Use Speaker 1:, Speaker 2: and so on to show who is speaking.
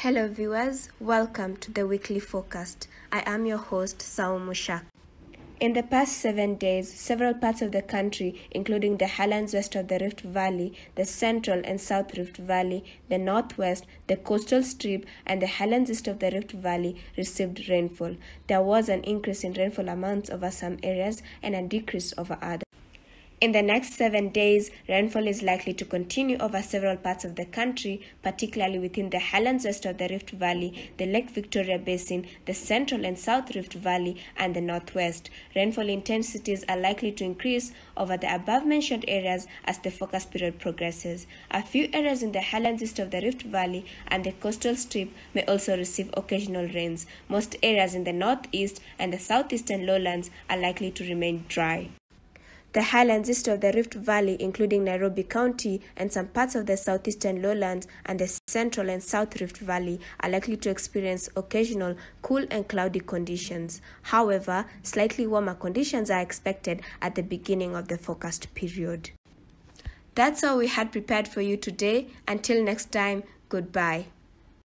Speaker 1: Hello, viewers. Welcome to the weekly forecast. I am your host, Sao Mushak. In the past seven days, several parts of the country, including the highlands west of the Rift Valley, the central and south Rift Valley, the northwest, the coastal strip, and the highlands east of the Rift Valley, received rainfall. There was an increase in rainfall amounts over some areas and a decrease over others. In the next seven days, rainfall is likely to continue over several parts of the country, particularly within the highlands west of the Rift Valley, the Lake Victoria Basin, the Central and South Rift Valley, and the Northwest. Rainfall intensities are likely to increase over the above mentioned areas as the forecast period progresses. A few areas in the highlands east of the Rift Valley and the coastal strip may also receive occasional rains. Most areas in the northeast and the southeastern lowlands are likely to remain dry. The highlands east of the Rift Valley, including Nairobi County and some parts of the southeastern lowlands and the central and south Rift Valley, are likely to experience occasional cool and cloudy conditions. However, slightly warmer conditions are expected at the beginning of the forecast period. That's all we had prepared for you today. Until next time, goodbye.